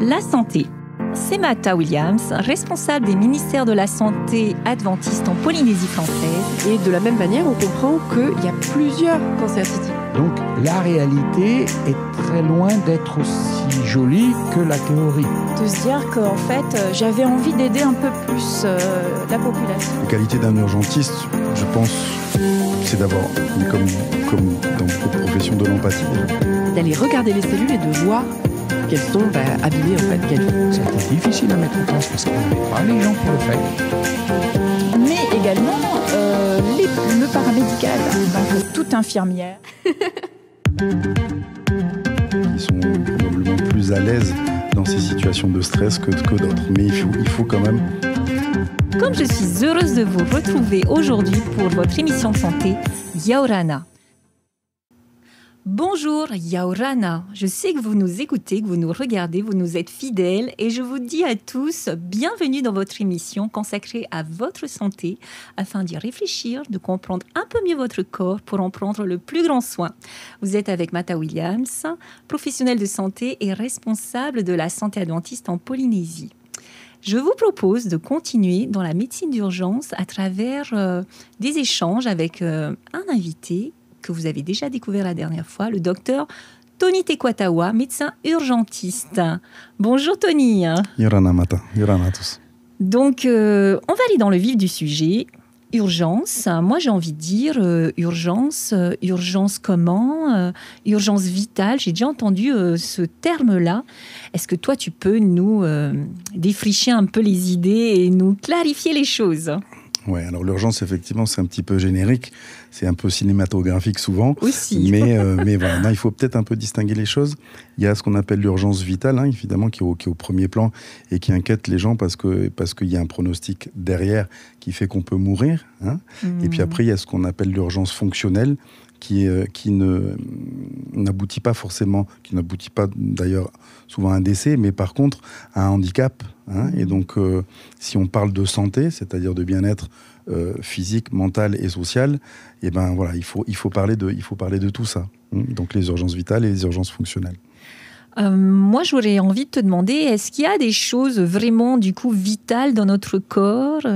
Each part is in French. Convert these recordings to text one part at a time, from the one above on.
la santé. C'est Mata Williams, responsable des ministères de la Santé adventiste en Polynésie française. Et de la même manière, on comprend qu'il y a plusieurs City. Donc la réalité est très loin d'être aussi jolie que la théorie. De se dire qu'en fait, euh, j'avais envie d'aider un peu plus euh, la population. La qualité d'un urgentiste, je pense, c'est d'abord comme, comme dans de de l'empathie. D'aller regarder les cellules et de voir qu'elles sont bah, habillées en fait qu'elles C'était difficile à mettre en place parce qu'on n'avait pas les gens pour le faire. Mais également euh, les, le paramédicales, toute infirmière. Ils sont probablement plus à l'aise dans ces situations de stress que, d'autres, mais il faut, quand même comme je suis heureuse de vous retrouver aujourd'hui pour votre émission de santé, Yaorana. Bonjour Yaurana, je sais que vous nous écoutez, que vous nous regardez, vous nous êtes fidèles et je vous dis à tous bienvenue dans votre émission consacrée à votre santé afin d'y réfléchir, de comprendre un peu mieux votre corps pour en prendre le plus grand soin. Vous êtes avec Mata Williams, professionnelle de santé et responsable de la santé adventiste en Polynésie. Je vous propose de continuer dans la médecine d'urgence à travers euh, des échanges avec euh, un invité que vous avez déjà découvert la dernière fois, le docteur Tony Tekwatawa, médecin urgentiste. Bonjour Tony. Yorana Mata, Yorana tous. Donc, euh, on va aller dans le vif du sujet. Urgence, moi j'ai envie de dire euh, urgence, euh, urgence comment, urgence vitale, j'ai déjà entendu ce terme-là. Est-ce que toi tu peux nous défricher un peu les idées et nous clarifier les choses Ouais, alors l'urgence, effectivement, c'est un petit peu générique, c'est un peu cinématographique souvent. Aussi. Euh, mais, voilà, il faut peut-être un peu distinguer les choses. Il y a ce qu'on appelle l'urgence vitale, hein, évidemment, qui est, au, premier plan et qui inquiète les gens parce qu'il parce y a un pronostic derrière qui fait qu'on peut mourir. Hein. Mmh. Et puis après, il y a ce qu'on appelle l'urgence fonctionnelle, qui, euh, qui ne, mm, n'aboutit pas forcément, qui n'aboutit pas d'ailleurs souvent à un décès, mais par contre à un handicap. Hein. Et mmh. donc, euh, si on parle de santé, c'est-à-dire de bien-être euh, physique, mental et social, et eh ben voilà, il faut, il faut, parler, de, il faut parler de tout ça. Hein. Donc les urgences vitales et les urgences fonctionnelles. moi, j'aurais envie de te demander, est-ce qu'il y a des choses vraiment du coup vitales dans notre corps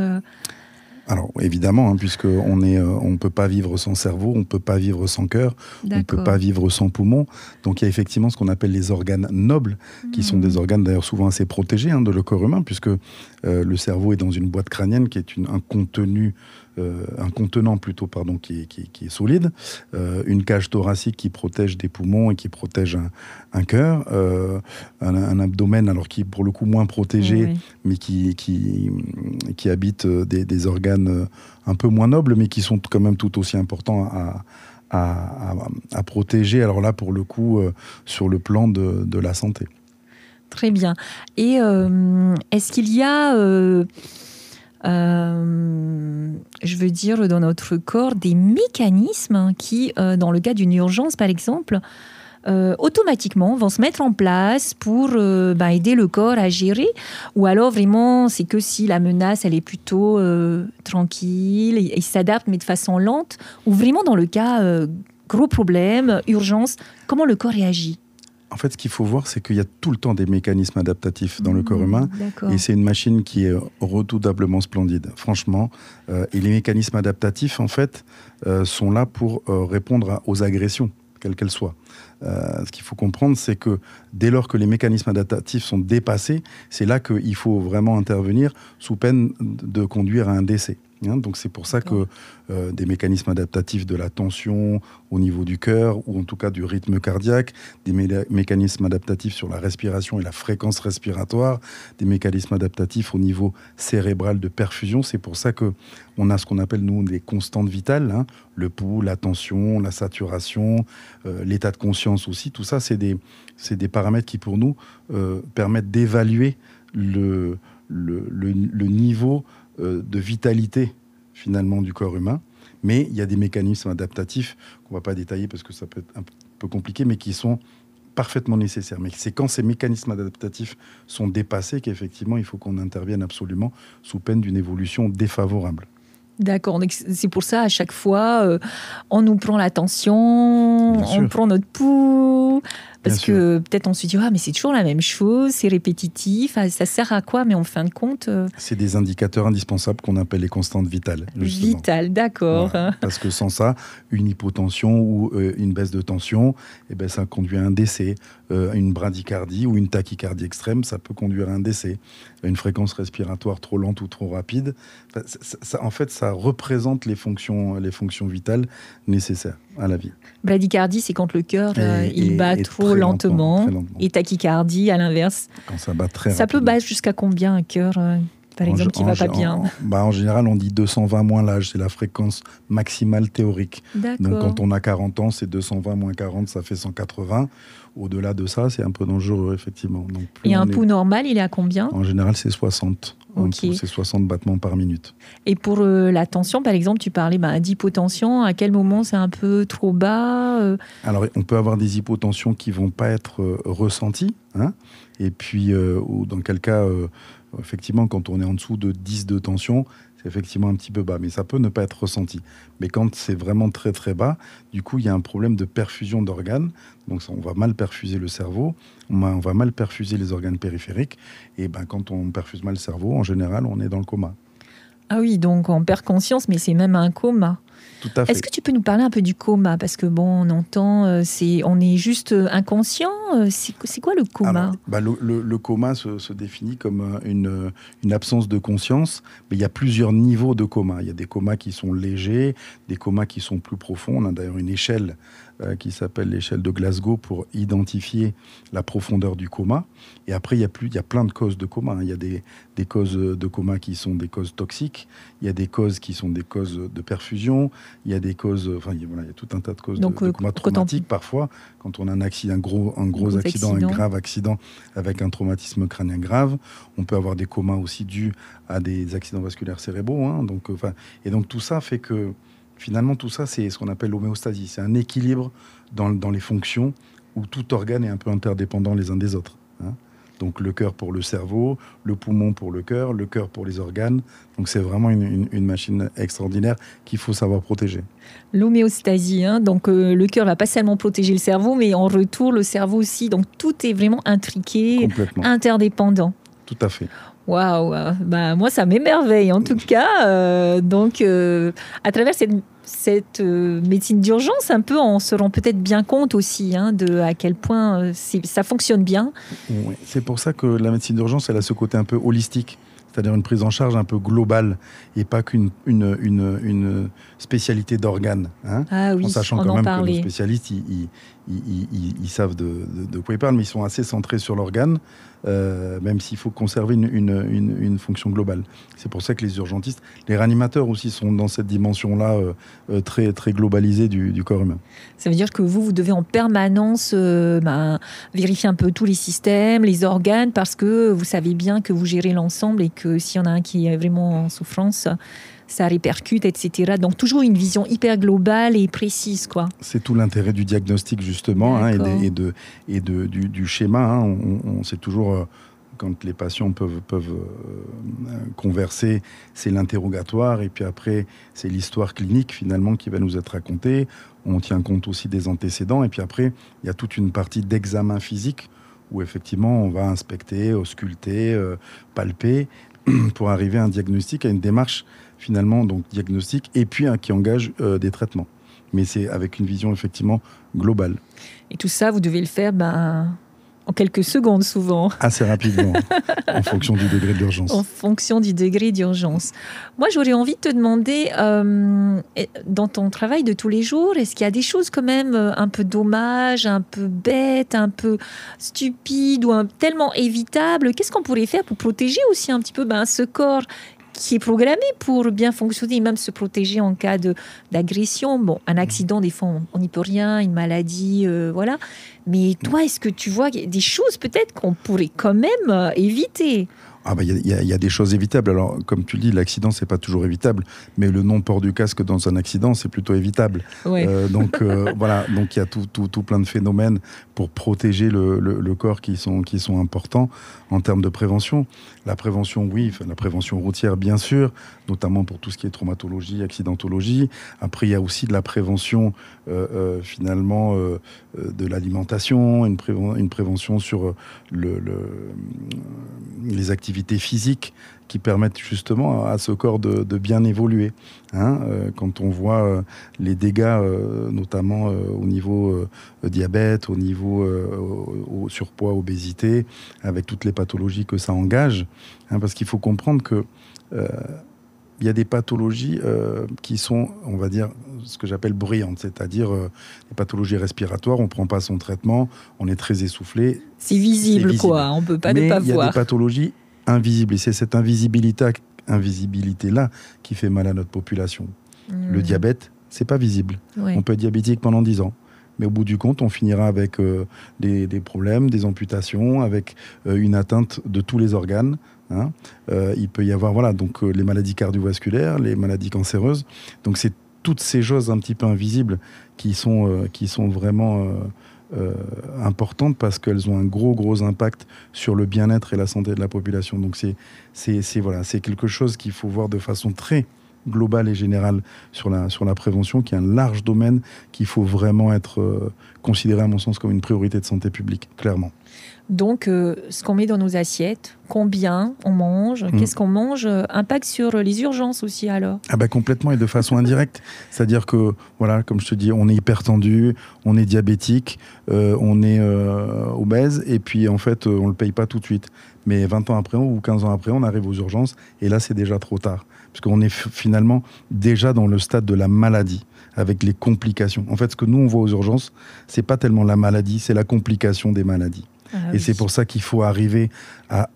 alors évidemment, puisqu'on hein, puisque on est, euh, peut pas vivre sans cerveau, on peut pas vivre sans cœur, on peut pas vivre sans poumon. Donc il y a effectivement ce qu'on appelle les organes nobles, qui sont hmm. des organes d'ailleurs souvent assez protégés hein, de le corps humain, puisque euh, le cerveau est dans une boîte crânienne qui est un contenu euh, un contenant plutôt pardon qui, qui, est solide, euh, une cage thoracique qui protège des poumons et qui protège un, un cœur, euh, un, abdomen alors qui est pour le coup moins protégé, mais qui, qui, qui habite des, organes un peu moins nobles, mais qui sont quand même tout aussi importants à, à, protéger. Alors là, pour le coup, sur le plan de, de la santé. Très bien. Et est-ce qu'il y a euh, je veux dire, dans notre corps, des mécanismes hein, qui, euh, dans le cas d'une urgence par exemple, euh, automatiquement vont se mettre en place pour ben, aider le corps à gérer. Ou alors vraiment, c'est que si la menace, elle est plutôt tranquille, il s'adapte mais de façon lente. Ou vraiment dans le cas gros problème, urgence, comment le corps réagit en fait, ce qu'il faut voir, c'est qu'il y a tout le temps des mécanismes adaptatifs dans le mmh, corps humain. Et c'est une machine qui est redoutablement splendide, franchement. Euh, et les mécanismes adaptatifs, en fait, euh, sont là pour euh, répondre aux agressions, quelles qu'elles soient. ce qu'il faut comprendre, c'est que dès lors que les mécanismes adaptatifs sont dépassés, c'est là qu'il faut vraiment intervenir sous peine de conduire à un décès. Hein, donc c'est pour ça que euh, des mécanismes adaptatifs de la tension au niveau du cœur, ou en tout cas du rythme cardiaque, des mécanismes adaptatifs sur la respiration et la fréquence respiratoire, des mécanismes adaptatifs au niveau cérébral de perfusion, c'est pour ça qu'on a ce qu'on appelle nous des constantes vitales, hein. le pouls, la tension, la saturation, euh, l'état de conscience aussi, tout ça c'est des, paramètres qui pour nous euh, permettent d'évaluer le, le, niveau euh, de vitalité finalement du corps humain. Mais il y a des mécanismes adaptatifs qu'on ne va pas détailler parce que ça peut être un peu compliqué, mais qui sont parfaitement nécessaires. Mais c'est quand ces mécanismes adaptatifs sont dépassés qu'effectivement il faut qu'on intervienne absolument sous peine d'une évolution défavorable. D'accord, c'est pour ça à chaque fois, euh, on nous prend l'attention, on prend notre pouls. Parce que peut-être on se dit, ah, mais c'est toujours la même chose, c'est répétitif, ah, ça sert à quoi Mais en fin de compte. Euh, c'est des indicateurs indispensables qu'on appelle les constantes vitales. vital Vitales, d'accord. Parce que sans ça, une hypotension ou euh, une baisse de tension, eh ben, ça conduit à un décès. Euh, une bradycardie ou une tachycardie extrême, ça peut conduire à un décès. Une fréquence respiratoire trop lente ou trop rapide, en fait, ça représente les fonctions, les fonctions vitales nécessaires à la vie. Bradycardie, c'est quand le cœur euh, il bat trop lentement, Et tachycardie, à l'inverse. Quand ça bat très Ça peut battre jusqu'à combien un cœur, euh, par exemple, qui va pas bien en, bah en général, on dit 220 moins l'âge, c'est la fréquence maximale théorique. Donc quand on a 40 ans, c'est 220 moins 40, ça fait 180. Au-delà de ça, c'est un peu dangereux, effectivement. Donc, Et un pouls normal, il est à combien En général, c'est 60. C'est 60 battements par minute. Et pour euh, la tension, par exemple, tu parlais bah, d'hypotension. À quel moment c'est un peu trop bas euh Alors, on peut avoir des hypotensions qui vont pas être euh, ressenties. Hein. et puis, dans quel cas, effectivement, quand on est en dessous de 10 de tension, effectivement un petit peu bas, mais ça peut ne pas être ressenti. Mais quand c'est vraiment très très bas, du coup, il y a un problème de perfusion d'organes. Donc on va mal perfuser le cerveau, on va, mal perfuser les organes périphériques. Et ben, quand on perfuse mal le cerveau, en général, on est dans le coma. Ah oui, donc on perd conscience, mais c'est même un coma. Est-ce que tu peux nous parler un peu du coma Parce que bon, on entend, euh, c'est, on est juste euh, inconscient. Euh, c'est, quoi le coma bah le, le, le, coma se, se, définit comme une, une absence de conscience, mais il y a plusieurs niveaux de coma. Il y a des comas qui sont légers, des comas qui sont plus profonds. On a d'ailleurs une échelle qui s'appelle l'échelle de Glasgow pour identifier la profondeur du coma. Et après, il y a, plus, il y a plein de causes de coma. Hein. Il y a des, des, causes de coma qui sont des causes toxiques, il y a des causes qui sont des causes de perfusion, il y a des causes, euh, enfin, il, y a tout un tas de causes Donc, de, euh, traumatiques parfois. Quand on a un, accident, un gros, un gros, accident, un grave accident avec un traumatisme crânien grave, on peut avoir des comas aussi dus à des accidents vasculaires cérébraux. Hein. donc, euh, et donc tout ça fait que finalement tout ça c'est ce qu'on appelle l'homéostasie, c'est un équilibre dans, dans les fonctions où tout organe est un peu interdépendant les uns des autres. Donc le cœur pour le cerveau, le poumon pour le cœur, le cœur pour les organes. Donc c'est vraiment une, machine extraordinaire qu'il faut savoir protéger. L'homéostasie, hein, donc euh, le cœur va pas seulement protéger le cerveau, mais en retour le cerveau aussi. Donc tout est vraiment intriqué, interdépendant. Tout à fait. Waouh euh, bah, Moi, ça m'émerveille en tout cas. Euh, donc, euh, à travers cette, cette médecine d'urgence, un peu, on se rend peut-être bien compte aussi hein, de à quel point ça fonctionne bien. c'est pour ça que la médecine d'urgence, elle a ce côté un peu holistique, c'est-à-dire une prise en charge un peu globale et pas qu'une une, une, spécialité d'organes. Hein. ah oui, en sachant quand même que les spécialistes, ils, savent de, quoi ils parlent, mais ils sont assez centrés sur l'organe, euh, même s'il faut conserver une, fonction globale. C'est pour ça que les urgentistes, les réanimateurs aussi sont dans cette dimension-là euh, euh, très, très globalisée du, corps humain. Ça veut dire que vous, vous devez en permanence ben, vérifier un peu tous les systèmes, les organes, parce que vous savez bien que vous gérez l'ensemble et que s'il y en a un qui est vraiment en souffrance, ça répercute, etc. Donc toujours une vision hyper globale et précise. quoi. C'est tout l'intérêt du diagnostic, justement, hein, et, de, et, de, du, schéma. Hein. On, sait toujours... Euh, quand les patients peuvent, peuvent euh, converser, c'est l'interrogatoire, et puis après, c'est l'histoire clinique finalement qui va nous être racontée. On tient compte aussi des antécédents, et puis après, il y a toute une partie d'examen physique où effectivement on va inspecter, ausculter, euh, palper, pour arriver à un diagnostic, à une démarche finalement, donc diagnostic, et puis un qui engage euh, des traitements. Mais c'est avec une vision effectivement globale. Et tout ça, vous devez le faire ben, en quelques secondes souvent. Assez rapidement, en fonction du degré d'urgence. En fonction du degré d'urgence. Moi, j'aurais envie de te demander, euh, dans ton travail de tous les jours, est-ce qu'il y a des choses quand même euh, un peu dommages, un peu bêtes, un peu stupides ou un, tellement évitables Qu'est-ce qu'on pourrait faire pour protéger aussi un petit peu ben, ce corps qui est programmé pour bien fonctionner et même se protéger en cas d'agression. Bon, un mm. accident, des fois, on n'y peut rien, une maladie, euh, voilà. Mais mm. toi, est-ce que tu vois des choses peut-être qu'on pourrait quand même euh, éviter ah bah, il y, a des choses évitables. Alors comme tu le dis, l'accident n'est pas toujours évitable, mais le non port du casque dans un accident c'est plutôt évitable. Euh, donc voilà, donc il y a tout, tout, plein de phénomènes pour protéger le, corps qui sont qui sont importants en termes de prévention. La prévention, oui, la prévention routière, bien sûr, notamment pour tout ce qui est traumatologie, accidentologie. Après, il y a aussi de la prévention, euh, euh, finalement, euh, de l'alimentation, une, une, prévention sur le, les activités physiques qui permettent justement à ce corps de, bien évoluer. Hein, euh, quand on voit euh, les dégâts, euh, notamment au niveau diabète, au niveau au surpoids, obésité, avec toutes les pathologies que ça engage, hein, parce qu'il faut comprendre que il y a des pathologies qui sont, on va dire, ce que j'appelle bruyantes, c'est-à-dire des pathologies respiratoires, on prend pas son traitement, on est très essoufflé. C'est visible, quoi, on peut pas ne pas voir. Il y a des pathologies invisible. Et c'est cette invisibilité-là invisibilité qui fait mal à notre population. Le hmm. diabète, c'est pas visible. On peut être diabétique pendant 10 ans. Mais au bout du compte, on finira avec euh, des, problèmes, des amputations, avec euh, une atteinte de tous les organes. Hein. Euh, il peut y avoir voilà donc les maladies cardiovasculaires, les maladies cancéreuses. Donc c'est toutes ces choses un petit peu invisibles qui sont qui sont vraiment euh, importantes parce qu'elles ont un gros, gros impact sur le bien-être et la santé de la population. Donc c'est c'est voilà, c'est quelque chose qu'il faut voir de façon très globale et générale sur la, sur la prévention, qui est un large domaine qu'il faut vraiment être euh, considéré, à mon sens, comme une priorité de santé publique, clairement. Donc, euh, ce qu'on met dans nos assiettes, combien on mange, mm. qu'est-ce qu'on mange, euh, impact sur les urgences aussi alors Ah bah complètement et de façon indirecte. C'est-à-dire que, voilà, comme je te dis, on est hypertendu, on est diabétique, euh, on est obèse et puis en fait, on ne le paye pas tout de suite. Mais 20 ans après ou 15 ans après, on arrive aux urgences et là, c'est déjà trop tard. Parce qu'on est finalement déjà dans le stade de la maladie avec les complications. En fait, ce que nous, on voit aux urgences, c'est pas tellement la maladie, c'est la complication des maladies. Ah et c'est pour ça qu'il faut arriver à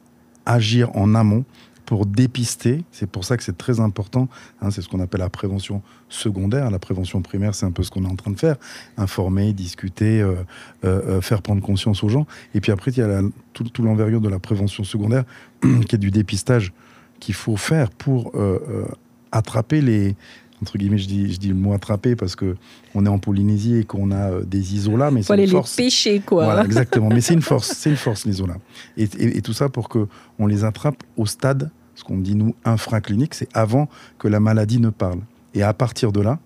agir en amont pour dépister. C'est pour ça que c'est très important. Hein, c'est ce qu'on appelle la prévention secondaire. La prévention primaire, c'est un peu ce qu'on est en train de faire. Informer, discuter, euh, euh, euh, faire prendre conscience aux gens. Et puis après, il y a tout, l'envergure de la prévention secondaire, qui est du dépistage qu'il faut faire pour attraper les, entre guillemets, je dis, le mot attraper parce que on est en Polynésie et qu'on a euh, des isolats, mais c'est une les force. pêcher, quoi. Voilà, exactement. mais c'est une force, c'est une force, les isolats. Et, tout ça pour que on les attrape au stade, ce qu'on dit nous infraclinique, c'est avant que la maladie ne parle. Et à partir de là,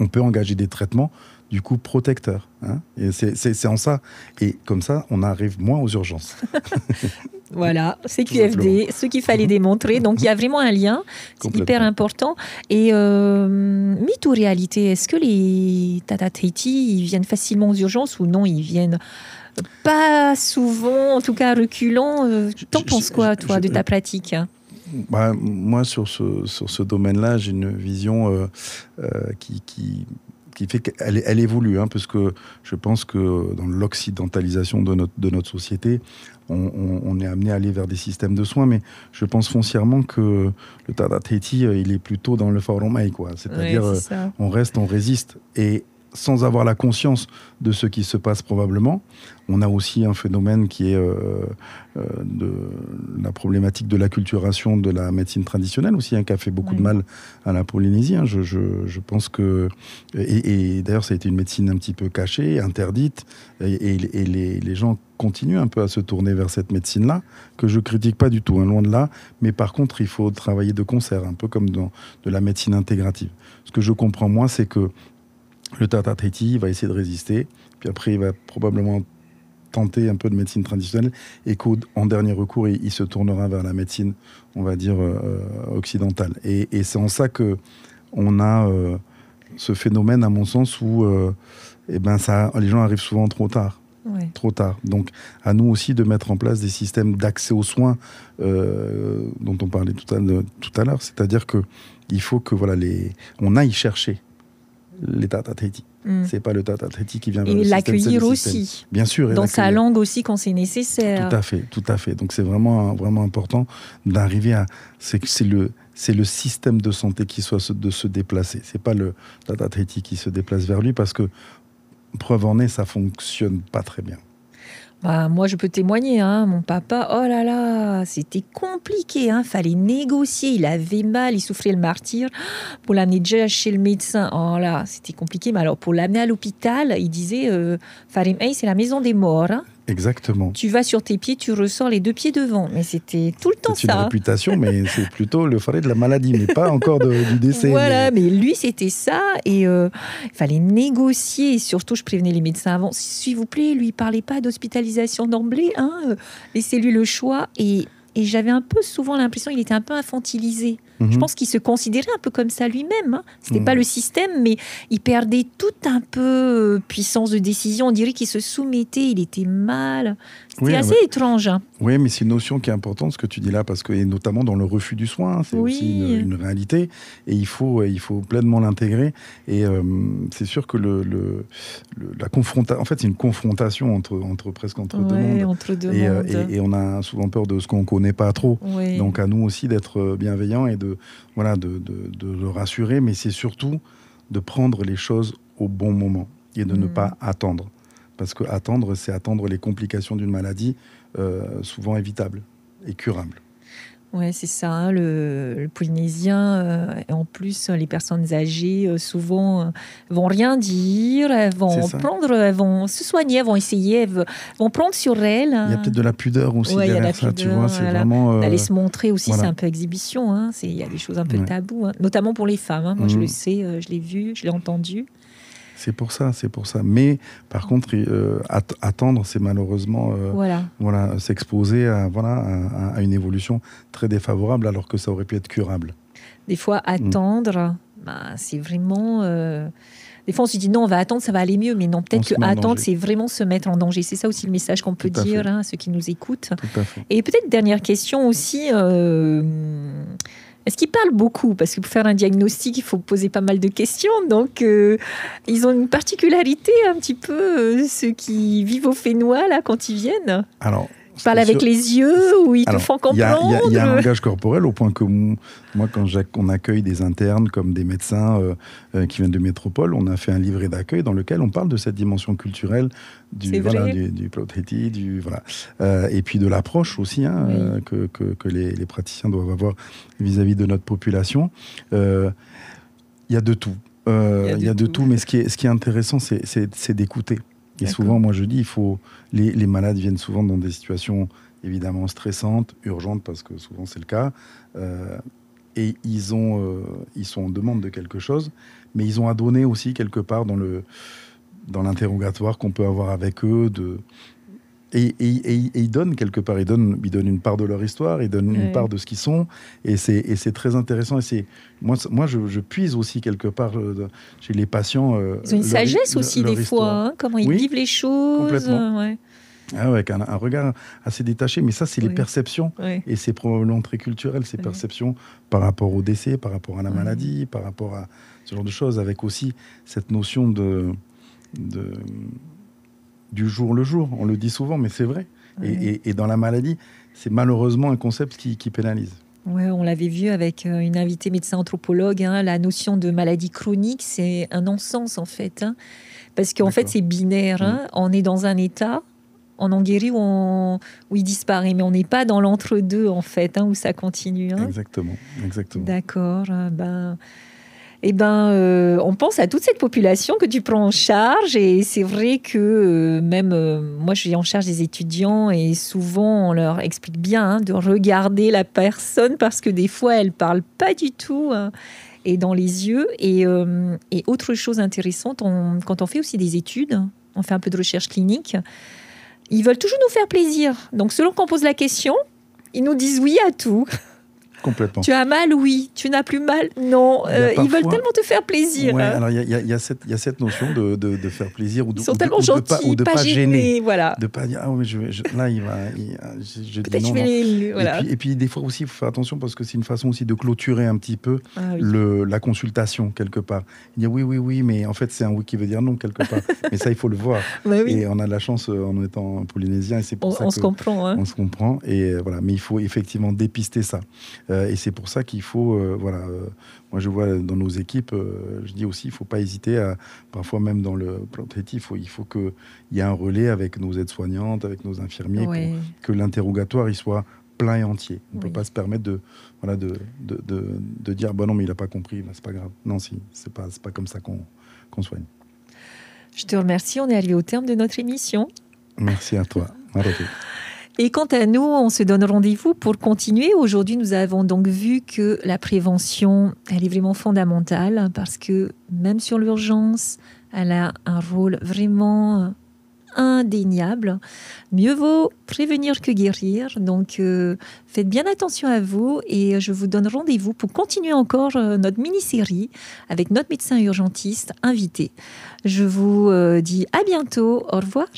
on peut engager des traitements du coup protecteur. Hein. et c'est en ça. Et comme ça, on arrive moins aux urgences. voilà, c'est QFD, ce qu'il fallait démontrer. Donc il y a vraiment un lien, c'est hyper important. Et euh, mythe ou réalité, est-ce que les Tata Tahiti, ils viennent facilement aux urgences ou non, ils viennent pas souvent, en tout cas reculant euh, T'en penses quoi, toi, de ta pratique bah, Moi, sur ce, sur ce domaine-là, j'ai une vision euh, euh, qui, qui qui fait qu'elle elle évolue, hein, parce que je pense que dans l'occidentalisation de notre, de notre société, on, est amené à aller vers des systèmes de soins, mais je pense foncièrement que le Tata euh, il est plutôt dans le forum quoi. C'est-à-dire, euh, on reste, on résiste. Et sans avoir la conscience de ce qui se passe probablement. On a aussi un phénomène qui est euh, euh, de la problématique de l'acculturation de la médecine traditionnelle aussi, un hein, qui a fait beaucoup de mal à la Polynésie. Hein. Je, pense que... Et, d'ailleurs, ça a été une médecine un petit peu cachée, interdite, et, les, gens continuent un peu à se tourner vers cette médecine-là, que je critique pas du tout, hein, loin de là, mais par contre, il faut travailler de concert, un peu comme dans de la médecine intégrative. Ce que je comprends, moi, c'est que le Tata va essayer de résister. Puis après, il va probablement tenter un peu de médecine traditionnelle et qu'en dernier recours, il, se tournera vers la médecine, on va dire, euh, occidentale. Et, c'est en ça que on a euh, ce phénomène, à mon sens, où euh, eh ben ça, les gens arrivent souvent trop tard. Trop tard. Donc, à nous aussi de mettre en place des systèmes d'accès aux soins dont on parlait tout à, tout à l'heure. C'est-à-dire que il faut que voilà les, on aille chercher les Tata hmm. C'est pas le Tata qui vient vers Et l'accueillir aussi. Bien sûr. Dans sa langue aussi quand c'est nécessaire. Tout à fait, tout à fait. Donc c'est vraiment, vraiment important d'arriver à. C'est le. C'est le système de santé qui soit de se déplacer. C'est pas le Tata qui se déplace vers lui parce que preuve en est, ça fonctionne pas très bien. Bah, moi, je peux témoigner, hein. mon papa, oh là là, c'était compliqué, hein, fallait négocier, il avait mal, il souffrait le martyr. Pour l'amener déjà chez le médecin, oh là, c'était compliqué. Mais alors, pour l'amener à l'hôpital, il disait, euh, Farim c'est la maison des morts. Hein. Exactement. Tu vas sur tes pieds, tu ressors les deux pieds devant. Mais c'était tout le temps ça. C'est une réputation, mais c'est plutôt le frais de la maladie, mais pas encore de, du décès. Voilà, mais, lui, c'était ça. Et euh, il fallait négocier. surtout, je prévenais les médecins avant s'il vous plaît, lui, parlez pas d'hospitalisation d'emblée. Hein. Laissez-lui le choix. Et et j'avais un peu souvent l'impression qu'il était un peu infantilisé. Je mhm. pense qu'il se considérait un peu comme ça lui-même. Hein. Ce n'était pas mhm. le système, mais il perdait tout un peu euh, puissance de décision. On dirait qu'il se soumettait, il était mal. C'était assez étrange. Hein. Oui, mais c'est une notion qui est importante, ce que tu dis là, parce que et notamment dans le refus du soin, c'est aussi une, réalité, et il faut, il faut pleinement l'intégrer. Et euh, c'est sûr que le, la confrontation, en fait, c'est une confrontation entre, entre presque entre deux mondes. Entre deux euh, et on a souvent peur de ce qu'on connaît pas trop. Donc à nous aussi d'être euh, bienveillants et de, voilà, de, le rassurer, mais c'est surtout de prendre les choses au bon moment et de ne mm. pas attendre. Parce que attendre, c'est attendre les complications d'une maladie euh, souvent évitable et curable. Oui, c'est ça. Hein, le, polynésien, euh, en plus, hein, les personnes âgées, euh, souvent, euh, vont rien dire, elles vont prendre, vont se soigner, elles vont essayer, elles vont prendre sur elles. Il y a hein. peut-être de la pudeur aussi ouais, derrière a ça, tu vois. C'est D'aller se montrer aussi, c'est un peu exhibition. Il y a des choses un peu tabou, taboues, notamment pour les femmes. moi, je le mmh. sais, je l'ai vu, je l'ai entendu. C'est pour ça, c'est pour ça. Mais par contre, euh, attendre, c'est malheureusement euh, voilà, s'exposer à voilà à, une évolution très défavorable, alors que ça aurait pu être curable. Des fois, mm. attendre, bah, c'est vraiment. Euh, des fois, on se dit non, on va attendre, ça va aller mieux. Mais non, peut-être que attendre, c'est vraiment se mettre en danger. C'est ça aussi le message qu'on peut dire hein, à, ceux qui nous écoutent. Et peut-être dernière question aussi, est-ce qu'ils parlent beaucoup Parce que pour faire un diagnostic, il faut poser pas mal de questions. Donc, euh, ils ont une particularité un petit peu, euh, ceux qui vivent au Fénois, là, quand ils viennent. Alors, parle parle avec les yeux ou ils te font comprendre Il y, a un langage corporel au point que moi, quand on accueille des internes comme des médecins euh, euh, qui viennent de métropole, on a fait un livret d'accueil dans lequel on parle de cette dimension culturelle du voilà, du, du, euh, et puis de l'approche aussi hein, que, les, praticiens doivent avoir vis-à-vis de notre population. Il y a de tout. Il y a de, mais ce qui est intéressant, c'est d'écouter. Et souvent, moi je dis, il faut les, malades viennent souvent dans des situations évidemment stressantes, urgentes, parce que souvent c'est le cas, euh, et ils, ont, euh, ils sont en demande de quelque chose, mais ils ont à donner aussi quelque part dans le dans l'interrogatoire qu'on peut avoir avec eux de et, ils donnent quelque part, ils donnent, ils donnent une part de leur histoire, ils donnent une part de ce qu'ils sont, et c'est très intéressant. Et c'est moi, moi je, puise aussi quelque part euh, chez les patients. Euh, ils ont une sagesse aussi des fois, hein, comment ils vivent les choses. Ah avec un, regard assez détaché, mais ça, c'est les perceptions. Et c'est probablement très culturel, ces perceptions par rapport au décès, par rapport à la maladie, par rapport à ce genre de choses, avec aussi cette notion de du jour le jour. On le dit souvent, mais c'est vrai. Et, dans la maladie, c'est malheureusement un concept qui, pénalise. Ouais, on l'avait vu avec euh, une invitée médecin anthropologue. Hein, la notion de maladie chronique, c'est un non-sens en fait, hein. parce qu'en fait c'est binaire. Hein. Mm. On est dans un état, on en guérit ou, on, ou il disparaît, mais on n'est pas dans l'entre-deux en fait, où ça continue. Exactement, exactement. D'accord. Euh, ben eh ben, euh, on pense à toute cette population que tu prends en charge. Et c'est vrai que euh, même euh, moi, je suis en charge des étudiants et souvent, on leur explique bien hein, de regarder la personne parce que des fois, elle ne parle pas du tout. Hein, et dans les yeux. Et, autre chose intéressante, quand on fait aussi des études, on fait un peu de recherche clinique, ils veulent toujours nous faire plaisir. Donc selon qu'on pose la question, ils nous disent oui à tout. Complètement. Tu as mal, oui. Tu n'as plus mal, non. Euh, ils veulent tellement te faire plaisir. alors il y, a cette notion de, faire plaisir ou de, Ils sont tellement gentils, pas, ou de pas, pas gêner, voilà. De pas dire ah je, là il va, je, je vais voilà. et, puis, des fois aussi, il faut faire attention parce que c'est une façon aussi de clôturer un petit peu ah le, la consultation quelque part. Il dit oui, oui, oui, mais en fait c'est un oui qui veut dire non quelque part. mais ça il faut le voir. Bah et on a de la chance euh, en étant polynésien et c'est pour on, ça se comprend. Hein. On se comprend et euh, voilà. Mais il faut effectivement dépister ça. Euh, et c'est pour ça qu'il faut, euh, voilà, euh, moi je vois dans nos équipes, je dis aussi, il ne faut pas hésiter à, parfois même dans le plan il il faut qu'il y ait un relais avec nos aides-soignantes, avec nos infirmiers, que, l'interrogatoire il soit plein et entier. On ne peut pas se permettre de, voilà, de, de, de, dire bon bah non mais il n'a pas compris, bah, c'est pas grave. Non si, c'est pas pas comme ça qu'on soigne. Je te remercie. On est arrivé au terme de notre émission. Merci à toi. Et quant à nous, on se donne rendez-vous pour continuer. Aujourd'hui, nous avons donc vu que la prévention, elle est vraiment fondamentale parce que même sur l'urgence, elle a un rôle vraiment indéniable. Mieux vaut prévenir que guérir. Donc euh, faites bien attention à vous et je vous donne rendez-vous pour continuer encore euh, notre mini-série avec notre médecin urgentiste invité. Je vous euh, dis à bientôt. Au revoir.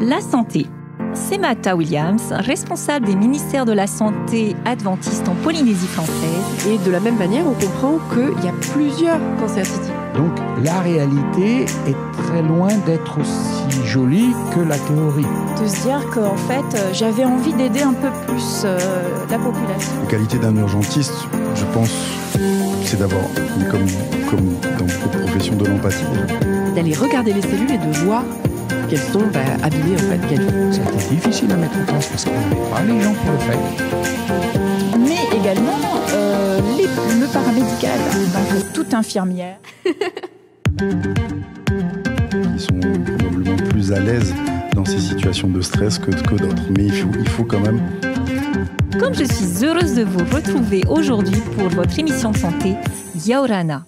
la santé. C'est Mata Williams, responsable des ministères de la Santé adventiste en Polynésie française. Et de la même manière, on comprend qu'il y a plusieurs cancéricités. Donc la réalité est très loin d'être aussi jolie que la théorie. De se dire qu'en fait, euh, j'avais envie d'aider un peu plus euh, la population. En qualité d'un urgentiste, je pense, c'est d'abord comme, comme dans beaucoup profession de l'empathie. D'aller regarder les cellules et de voir qu'elles sont bah, habillées en fait qualité difficile à mettre en place parce qu'on n'avait pas les gens pour le faire. Mais également euh, les, le paramédicales, donc euh, toute infirmière. Ils sont probablement plus à l'aise dans ces situations de stress que, d'autres, mais il faut, quand même comme je suis heureuse de vous retrouver aujourd'hui pour votre émission de santé, Yaorana.